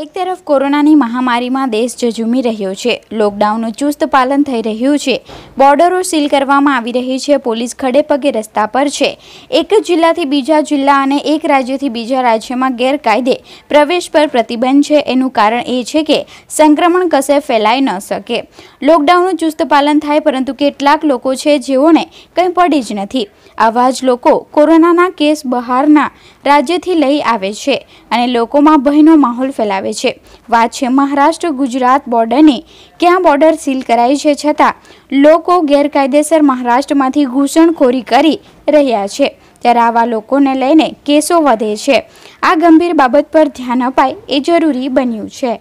એક તરફ કોરોનાની મહામારીમાં દેશ ઝઝૂમી રહ્યો છે લોકડાઉનનું ચુસ્ત પાલન થઈ રહ્યું છે બોર્ડરો સીલ કરવામાં આવી રહી છે પોલીસ ખડે પગે રસ્તા પર છે એક જ જિલ્લાથી બીજા જિલ્લા અને એક રાજ્યથી બીજા રાજ્યમાં ગેરકાયદે પ્રવેશ પર પ્રતિબંધ છે એનું કારણ એ છે કે સંક્રમણ કશે ફેલાઈ ન શકે લોકડાઉનનું ચુસ્ત પાલન થાય પરંતુ કેટલાક લોકો છે જેઓને કંઈ પડી જ નથી આવા જ લોકો કોરોનાના કેસ બહારના રાજ્યથી લઈ આવે છે અને લોકોમાં ભયનો માહોલ ફેલાવે આવે છે વાત છે મહારાષ્ટ્ર ગુજરાત બોર્ડરની ક્યાં બોર્ડર સીલ કરાઈ છે છતાં લોકો ગેરકાયદેસર મહારાષ્ટ્રમાંથી ઘૂસણખોરી કરી રહ્યા છે ત્યારે આવા લોકોને લઈને કેસો વધે છે આ ગંભીર બાબત પર ધ્યાન અપાય એ જરૂરી બન્યું છે